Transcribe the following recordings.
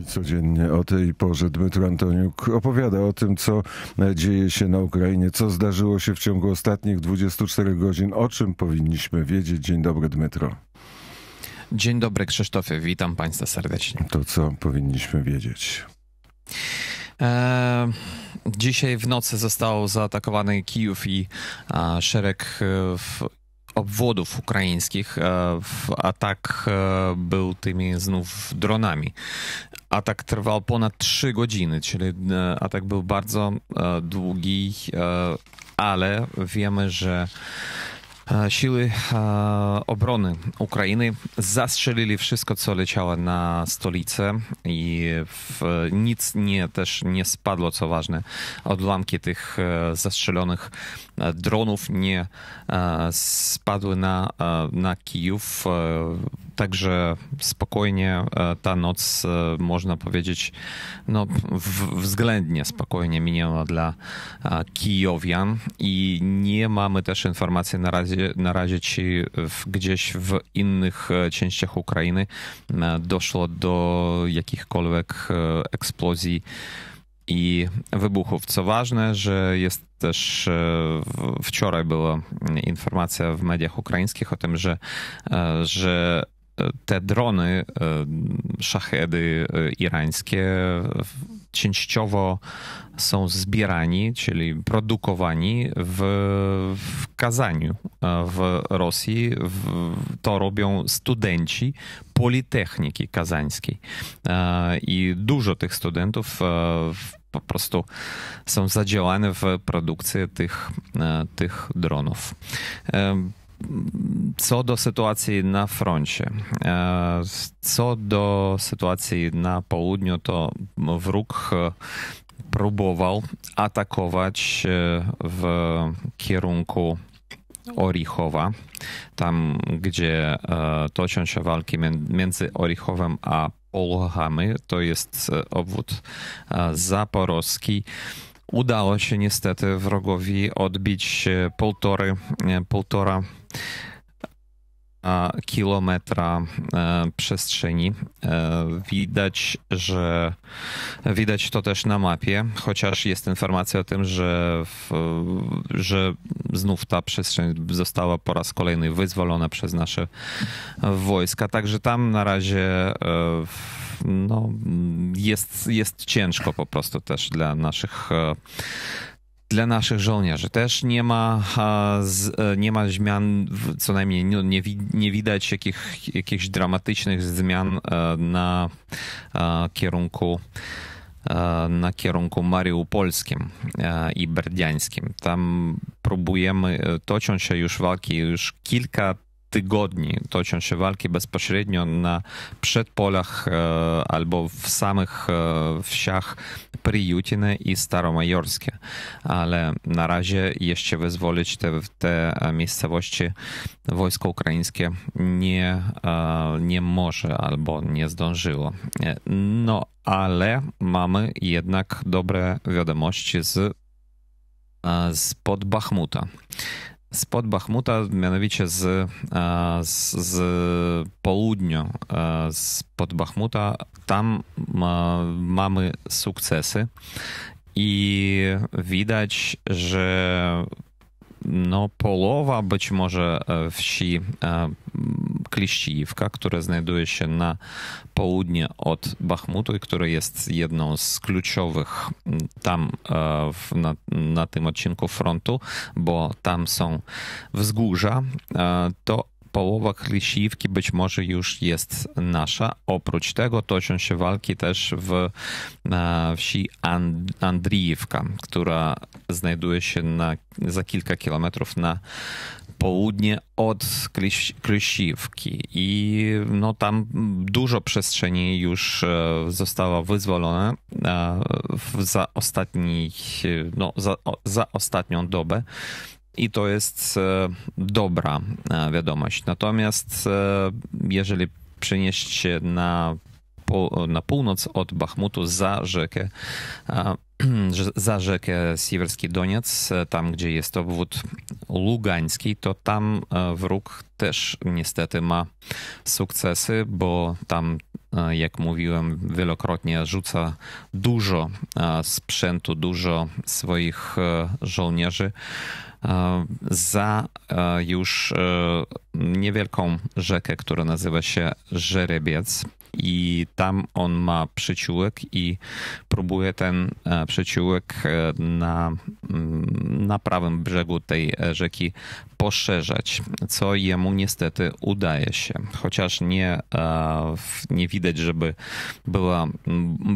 I codziennie o tej porze Dmytro Antoniuk opowiada o tym, co dzieje się na Ukrainie, co zdarzyło się w ciągu ostatnich 24 godzin, o czym powinniśmy wiedzieć. Dzień dobry, Dmytro. Dzień dobry, Krzysztofie. Witam Państwa serdecznie. To, co powinniśmy wiedzieć. E, dzisiaj w nocy został zaatakowany Kijów i a, szereg e, w, obwodów ukraińskich. E, atak był tymi znów dronami. Atak trwał ponad 3 godziny, czyli e, atak był bardzo e, długi, e, ale wiemy, że siły obrony Ukrainy zastrzelili wszystko, co leciało na stolicę i nic nie też nie spadło, co ważne, odłamki tych zastrzelonych E, dronów nie e, spadły na, e, na Kijów. Także spokojnie ta noc, można powiedzieć, no, względnie spokojnie minęła dla Kijowian i nie mamy też informacji na razie, na razie czy gdzieś w innych częściach Ukrainy doszło do jakichkolwiek eksplozji i wybuchów. Co ważne, że jest też e, wczoraj była informacja w mediach ukraińskich o tym, że, e, że e, te drony, szachedy irańskie częściowo są zbierani, czyli produkowani w, w Kazaniu, w Rosji. to robią studenci Politechniki Kazańskiej. I dużo tych studentów w po prostu są zadziałane w produkcję tych, e, tych dronów. E, co do sytuacji na froncie, e, co do sytuacji na południu, to wróg próbował atakować w kierunku Orichowa, tam gdzie toczą się walki między Orichowem a Polchamy, to jest e, obwód e, zaporoski. Udało się niestety wrogowi odbić półtory, e, półtora kilometra e, przestrzeni. E, widać, że widać to też na mapie, chociaż jest informacja o tym, że, w, że znów ta przestrzeń została po raz kolejny wyzwolona przez nasze wojska. Także tam na razie e, no, jest, jest ciężko po prostu też dla naszych dla naszych żołnierzy. Też nie ma, e, nie ma zmian, co najmniej nie, nie widać jakich, jakichś dramatycznych zmian e, na e, kierunku na kierunku mariupolskim i berdiańskim. Tam próbujemy, toczą się już walki już kilka tygodni toczą się walki bezpośrednio na przedpolach e, albo w samych e, wsiach Priutine i Staromajorskie, ale na razie jeszcze wyzwolić te, te miejscowości wojsko ukraińskie nie, e, nie może albo nie zdążyło. No, ale mamy jednak dobre wiadomości z z pod Bachmuta spod Bachmuta, mianowicie z, e, z, z południa, e, spod Bachmuta, tam mamy sukcesy i widać, że no, połowa być może e, wsi e, Kliściwka, które znajduje się na południe od Bachmutu i które jest jedną z kluczowych tam e, w, na, na tym odcinku frontu, bo tam są wzgórza, to połowa Krysiwki być może już jest nasza. Oprócz tego toczą się walki też w e, wsi Andriiwka, która znajduje się na, za kilka kilometrów na południe od Krysiwki i no tam dużo przestrzeni już e, zostało wyzwolone e, za, ostatni, no, za, za ostatnią dobę i to jest e, dobra e, wiadomość. Natomiast e, jeżeli przenieść się na na północ od Bachmutu za rzekę za rzekę Siwerski Doniec, e, tam gdzie jest obwód lugański, to tam e, wróg też niestety ma sukcesy, bo tam, e, jak mówiłem, wielokrotnie rzuca dużo sprzętu, dużo swoich żołnierzy za już niewielką rzekę, która nazywa się Żerebiec i tam on ma przyciółek i próbuje ten e, przyciółek e, na, mm, na prawym brzegu tej e, rzeki poszerzać, co jemu niestety udaje się. Chociaż nie, nie widać, żeby była,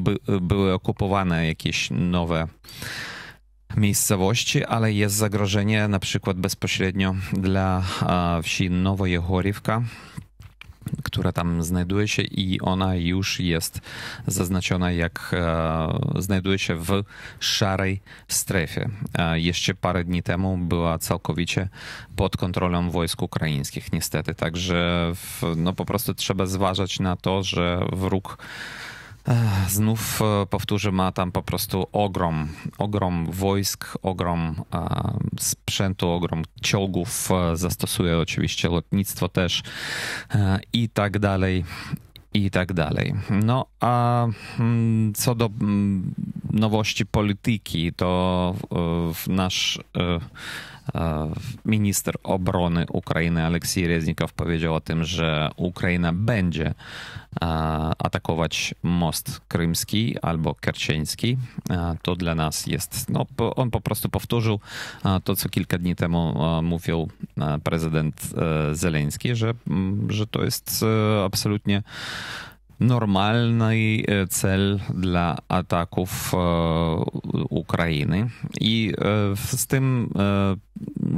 by, były okupowane jakieś nowe miejscowości, ale jest zagrożenie na przykład bezpośrednio dla wsi Nowojechoryvka, która tam znajduje się i ona już jest zaznaczona jak e, znajduje się w szarej strefie. E, jeszcze parę dni temu była całkowicie pod kontrolą wojsk ukraińskich niestety, także w, no po prostu trzeba zważać na to, że wróg Znów e, powtórzę, ma tam po prostu ogrom, ogrom wojsk, ogrom e, sprzętu, ogrom ciągów, e, zastosuje oczywiście lotnictwo też i tak dalej, i tak dalej. No a mm, co do mm, nowości polityki, to nasz E, minister obrony Ukrainy Aleksiej Reznikow powiedział o tym, że Ukraina będzie e, atakować most krymski albo kercieński. E, to dla nas jest, no on po prostu powtórzył to, co kilka dni temu mówił prezydent Zeleński, że, że to jest absolutnie normalny e, cel dla ataków e, Ukrainy. I e, z tym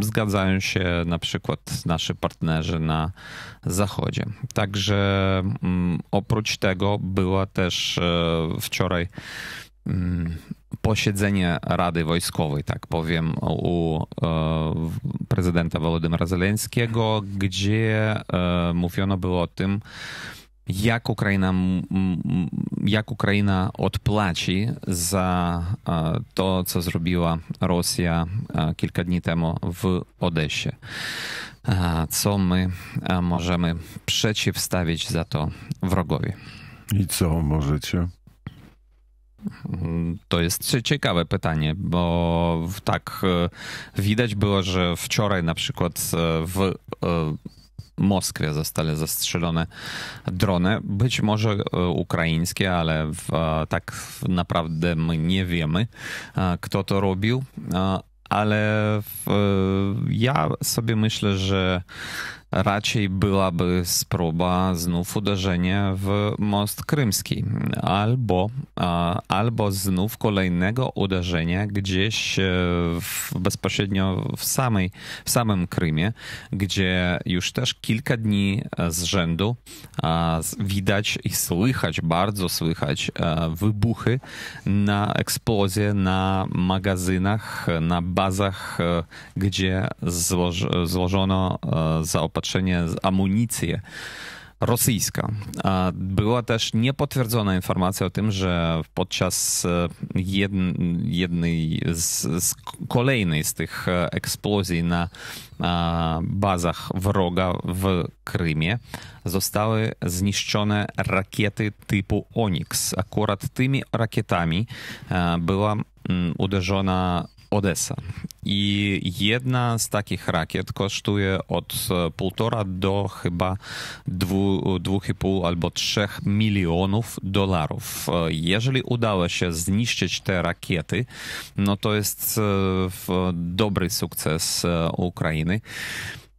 zgadzają się na przykład nasi partnerzy na Zachodzie. Także mm, oprócz tego była też wczoraj mm, posiedzenie Rady Wojskowej, tak powiem, u prezydenta Wolodymyra Zeleńskiego, gdzie mówiono było o tym, jak Ukraina, jak Ukraina odpłaci za e, to, co zrobiła Rosja e, kilka dni temu w Odesie. E, co my możemy przeciwstawić za to wrogowi? I co możecie? Mm, to jest ciekawe pytanie, bo tak, widać było, że wczoraj na przykład w Moskwie zostały zastrzelone drony, być może e, ukraińskie, ale w, e, tak naprawdę my nie wiemy, e, kto to robił ale e, ja sobie myślę, że raczej byłaby spróba znów uderzenia w most krymski albo, albo znów kolejnego uderzenia gdzieś e, w, bezpośrednio w, samej, w samym Krymie, gdzie już też kilka dni e, z rzędu widać i słychać, bardzo słychać wybuchy na eksplozje na magazynach, na bazach bazach, e, gdzie złożono e, zaopatrzenie, amunicję rosyjska. Była też niepotwierdzona informacja o tym, że podczas e, jednej z, z kolejnej z tych eksplozji na bazach wroga w Krymie zostały zniszczone rakiety typu Onyx. Akurat tymi rakietami była uderzona Odessa. I jedna z takich rakiet kosztuje od 1,5 e, do chyba 2,5 albo 3 milionów dolarów. E, jeżeli udało się zniszczyć te rakiety, no to jest e, dobry sukces Ukrainy.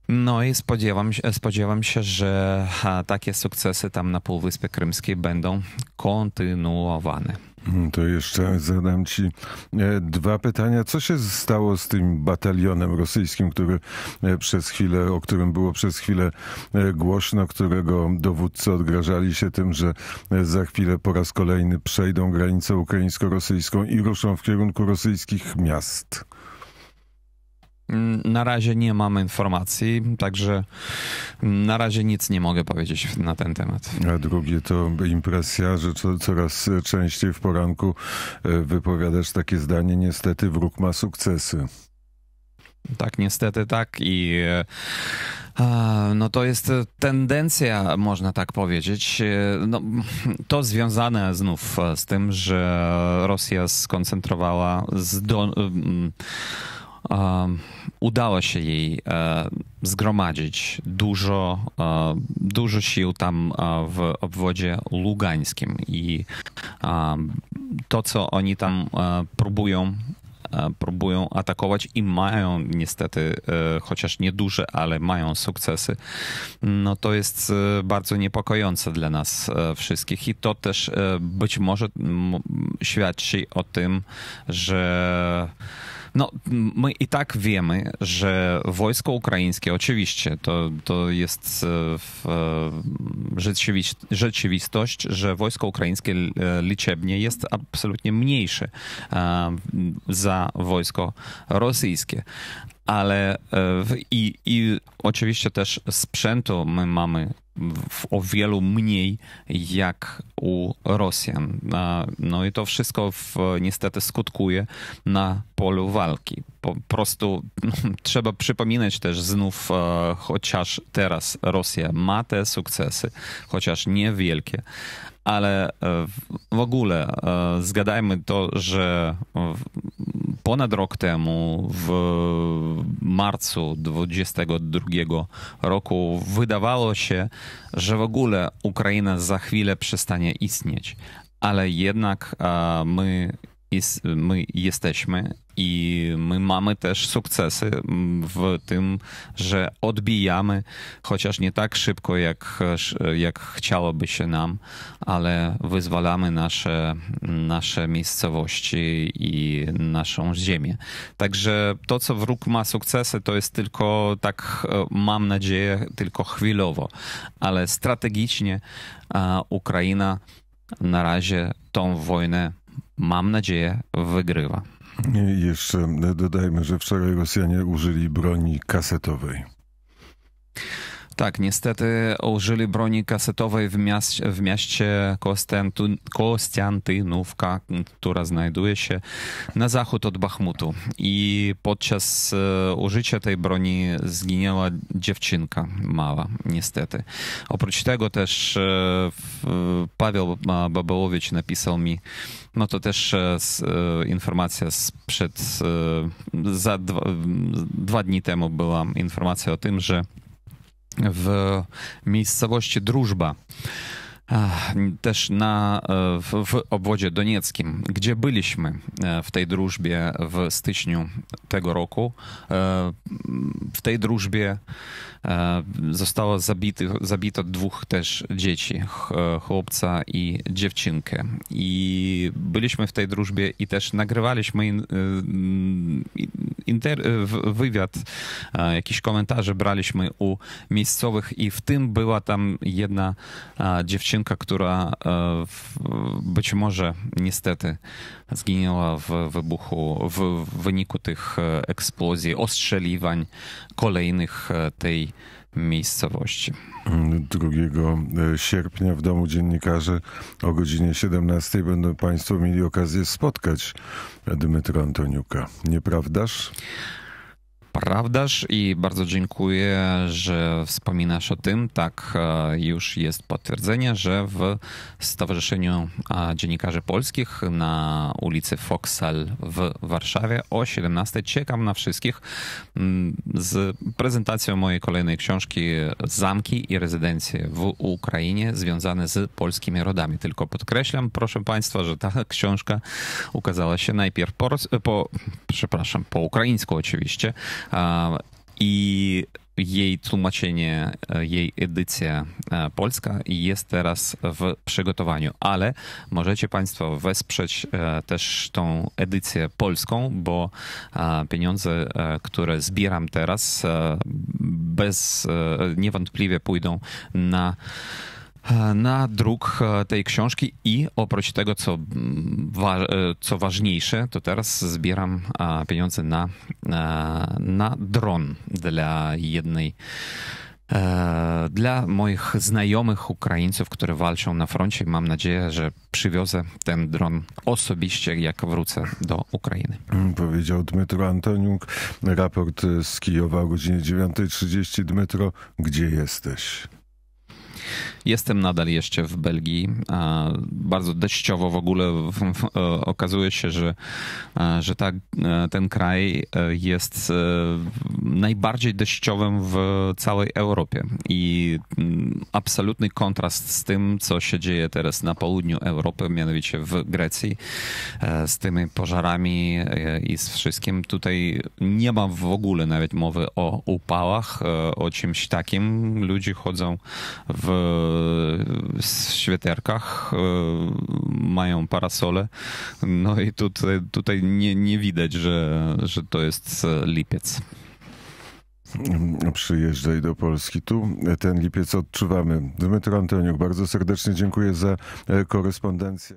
No i spodziewam, spodziewam się, że takie sukcesy tam na Półwyspie Krymskiej będą kontynuowane. Mm, to jeszcze zadam ci e, dwa pytania. Co się stało z tym batalionem rosyjskim, który e, przez chwilę, o którym było przez chwilę e, głośno, którego dowódcy odgrażali się tym, że za chwilę po raz kolejny przejdą granicę ukraińsko-rosyjską i ruszą w kierunku rosyjskich miast? Mm, na razie nie mam informacji, także mm, na razie nic nie mogę powiedzieć na ten temat. A drugie to impresja, że coraz częściej w poranku e, wypowiadasz takie zdanie, niestety wróg ma sukcesy. Tak, niestety tak i e, no to jest tendencja, można tak powiedzieć. E, no, to związane znów z tym, że Rosja skoncentrowała zdol- udało się jej e, zgromadzić dużo, e, dużo sił tam e, w obwodzie lugańskim i to, co oni tam próbują próbują atakować i mają niestety, chociaż nieduże, ale mają sukcesy, no to jest bardzo niepokojące dla nas wszystkich i to też być może świadczy o tym, że no, my i tak wiemy, że wojsko ukraińskie, oczywiście, to, to jest e, w, e, rzeczywistość, że wojsko ukraińskie e, liczebnie jest absolutnie mniejsze za wojsko rosyjskie ale i, i oczywiście też sprzętu my mamy o wielu mniej jak u Rosjan. No i to wszystko w, niestety skutkuje na polu walki. Po prostu no, trzeba przypominać też znów, e, chociaż teraz Rosja ma te sukcesy, chociaż niewielkie, ale e, w ogóle e, zgadajmy to, że ponad rok temu, w marcu 2022 roku, wydawało się, że w ogóle Ukraina za chwilę przestanie istnieć, ale jednak my, my jesteśmy i my mamy też sukcesy w tym, że odbijamy, chociaż nie tak szybko, jak, jak chciałoby się nam, ale wyzwalamy nasze, nasze miejscowości i naszą ziemię. Także to, co wróg ma sukcesy, to jest tylko tak, mam nadzieję, tylko chwilowo, ale strategicznie Ukraina na razie tą wojnę, mam nadzieję, wygrywa. Jeszcze dodajmy, że wczoraj Rosjanie użyli broni kasetowej. Tak, niestety użyli broni kasetowej w, miast, w mieście Konstantyn, która znajduje się na zachód od Bachmutu. I podczas e, użycia tej broni zginęła dziewczynka mała, niestety. Oprócz tego też e, Paweł Babełowicz napisał mi, no to też e, informacja sprzed, za dwa, dwa dni temu była informacja o tym, że w miejscowości Drużba też na, e, w, w obwodzie donieckim, gdzie byliśmy e, w tej drużbie w styczniu tego roku. E, w tej drużbie zostało zabity, zabito dwóch też dzieci, chłopca i dziewczynkę. I byliśmy w tej drużbie i też nagrywaliśmy inter, wywiad, jakieś komentarze braliśmy u miejscowych i w tym była tam jedna dziewczynka, dziewczynka, która e, być może niestety zginęła w wybuchu, w wyniku tych e, eksplozji, ostrzeliwań kolejnych e, tej miejscowości. 2 sierpnia w Domu Dziennikarzy o godzinie 17 będą Państwo mieli okazję spotkać Dmytra Antoniuka. Nieprawdaż? Prawdaż i bardzo dziękuję, że wspominasz o tym. Tak, e, już jest potwierdzenie, że w Stowarzyszeniu Dziennikarzy Polskich na ulicy Foksal w Warszawie o 17 czekam na wszystkich z prezentacją mojej kolejnej książki Zamki i rezydencje w Ukrainie związane z polskimi rodami. Tylko podkreślam, proszę Państwa, że ta książka ukazała się najpierw po, po przepraszam, po ukraińsku oczywiście, i jej tłumaczenie, e, jej edycja e, polska jest teraz w przygotowaniu, ale możecie Państwo wesprzeć e, też tą edycję polską, bo pieniądze, które zbieram teraz, bez niewątpliwie pójdą na na druk e, tej książki i oprócz tego, co, mm, wa e, co ważniejsze, to teraz zbieram pieniądze na, e, na dron dla jednej dla moich znajomych Ukraińców, którzy walczą na froncie. Mam nadzieję, że przywiozę ten dron osobiście, jak wrócę do Ukrainy. Powiedział Dmytro Antoniuk. Raport z Kijowa o godzinie 9.30. Dmytro, gdzie jesteś? Jestem nadal jeszcze w Belgii. Bardzo deszczowo w ogóle okazuje się, że, że ta, e, ten kraj e, jest e, najbardziej deszczowym w całej Europie. I mm, absolutny kontrast z tym, co się dzieje teraz na południu Europy, mianowicie w Grecji, z tymi pożarami i z wszystkim. Tutaj nie ma w ogóle nawet mowy o upałach, o czymś takim. Ludzie chodzą w E, świeterkach, e, mają parasole. No i tutaj, tutaj nie, nie widać, że, że to jest e, lipiec przyjeżdżaj do Polski. Tu ten lipiec odczuwamy. Dmytro Antoniuk, bardzo serdecznie dziękuję za korespondencję.